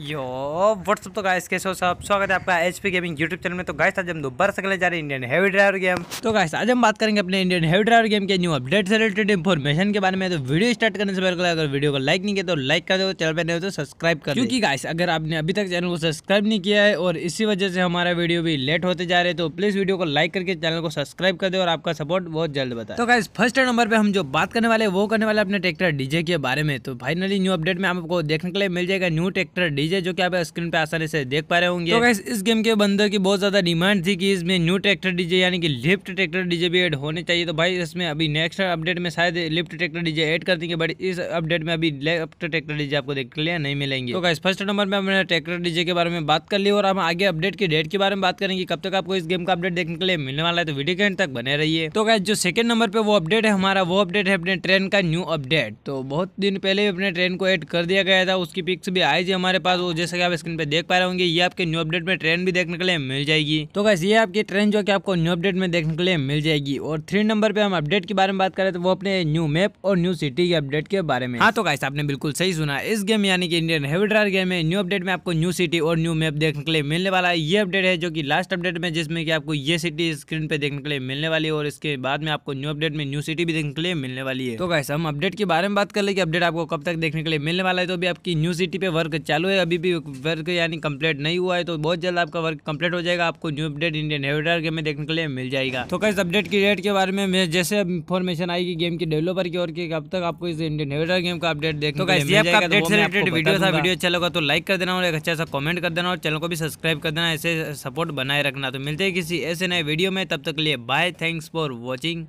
यो WhatsApp तो guys कैसे हो सब स्वागत है आपका H P gaming YouTube channel में तो गाइस आज हम दोबारा से जा रहे हैं इंडियन हैवी ड्राइवर गेम तो गाइस आज हम बात करेंगे अपने इंडियन हैवी ड्राइवर गेम के न्यू अपडेट से रिलेटेड इन्फॉर्मेशन के बारे में तो वीडियो स्टार्ट करने से पहले अगर वीडियो को लाइक नहीं किया तो लाइक कर दो चैनल पर नहीं हो तो सब्सक्राइब कर क्योंकि गाइस अगर आपने अभी तक चैनल को सब्सक्राइब नहीं किया है और इसी वजह से हमारा वीडियो भी लेट होते जा रहे तो प्लीज वीडियो को लाइक करके चैनल को सब्सक्राइब कर दो और आपका सपोर्ट बहुत जल्द बताए तो गाइस फर्स्ट नंबर पर हम जो बात करने वाले वो करने वाले अपने ट्रैक्टर डीजे के बारे में तो फाइनली न्यू अपडेट में आपको देखने के लिए मिल जाएगा न्यू ट्रैक्टर डीजे जो कि आप स्क्रीन पे आसानी से देख पा रहे होंगे तो इस गेम के बंदर की बहुत ज़्यादा डिमांड थी कि इसमें न्यू ट्रैक्टर डीजे यानी कि लिफ्ट ट्रैक्टर डीजे भी एड होने चाहिए तो भाई इसमें अभी नेक्स्ट अपडेट में शायद लिफ्ट ट्रैक्टर डीजे एड कर देंगे बट इस अपडेट में अभी लेफ्ट ट्रैक्टर डीजे आपको देख लिया नहीं मिलेंगे तो फर्स्ट नंबर में हमने ट्रैक्टर डीजे के बारे में बात कर ली और हम आगे अपडेट की डेट के बारे में बात करेंगे कब तक आपको इस गेम का अपडेट देखने के लिए मिलने वाला है तो वीडियो के एंड तक बने रहिए तो क्या जो सेकंड नंबर पे वो अपडेट है हमारा वो अपडेट है अपने ट्रेन का न्यू अपडेट तो बहुत दिन पहले अपने ट्रेन को एड कर दिया गया था उसकी पिक्स भी आई थी हमारे पास पास वो जैसे कि आप स्क्रीन पे देख पा रहे होंगे ये आपके न्यू अपडेट में ट्रेन भी देखने के लिए मिल जाएगी तो कैसे ये आपकी ट्रेन जो कि आपको न्यू अपडेट में देखने के लिए मिल जाएगी और थ्री नंबर पे हम अपडेट के बारे में बात करें तो वो अपने न्यू मैप और न्यू सिटी के अपडेट के बारे में हाँ तो कैसे आपने बिल्कुल सही सुना इस गेम यानी कि इंडियन हेवी ड्रायर गेम में न्यू अपडेट में आपको न्यू सिटी और न्यू मैप देखने के लिए मिलने वाला है ये अपडेट है जो की लास्ट अपडेट में जिसमें की आपको ये सिटी स्क्रीन पे देखने के लिए मिलने वाली है और इसके बाद में आपको न्यू अपडेट में न्यू सिटी भी देखने के लिए मिलने वाली है तो कैसे हम अपडेट के बारे में बात कर ले अपडेट आपको कब तक देखने के लिए मिलने वाला है तो भी आपकी न्यू सिटी पे वर्क चालू है अभी भी वर्क यानी कंप्लीट नहीं हुआ है तो बहुत जल्द आपका वर्क कंप्लीट हो जाएगा आपको new update Indian heavy driver game में देखने के लिए मिल जाएगा तो कैसे अपडेट की डेट के बारे में जैसे इन्फॉर्मेशन आएगी गेम के डेवलपर की और अब तक आपको इस इंडियन हेविटर गेम का अपडेट देखो तो तो अच्छा लाइक तो कर देना और एक अच्छा सा कॉमेंट कर देना और चैनल को भी सब्सक्राइब कर देना ऐसे सपोर्ट बनाए रखना तो मिलते हैं किसी ऐसे नए वीडियो में तब तक लिए बाय थैंक्स फॉर वॉचिंग